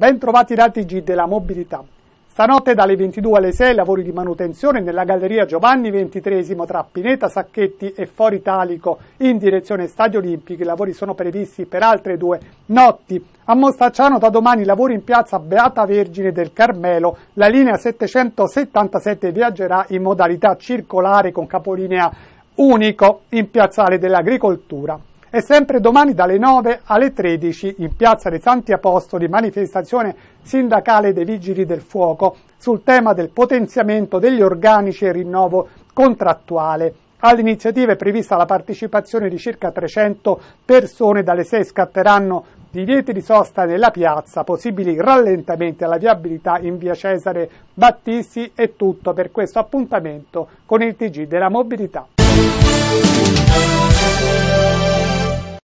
Ben trovati da TG della mobilità. Stanotte dalle 22 alle 6 lavori di manutenzione nella galleria Giovanni XXIII tra Pineta, Sacchetti e Fori Italico in direzione Stadio Olimpico. I lavori sono previsti per altre due notti. A Mostacciano da domani lavori in piazza Beata Vergine del Carmelo. La linea 777 viaggerà in modalità circolare con capolinea unico in piazzale dell'agricoltura e sempre domani dalle 9 alle 13 in Piazza dei Santi Apostoli manifestazione sindacale dei Vigili del Fuoco sul tema del potenziamento degli organici e rinnovo contrattuale. All'iniziativa è prevista la partecipazione di circa 300 persone, dalle 6 scatteranno divieti di sosta nella piazza, possibili rallentamenti alla viabilità in via Cesare Battisti e tutto per questo appuntamento con il TG della mobilità.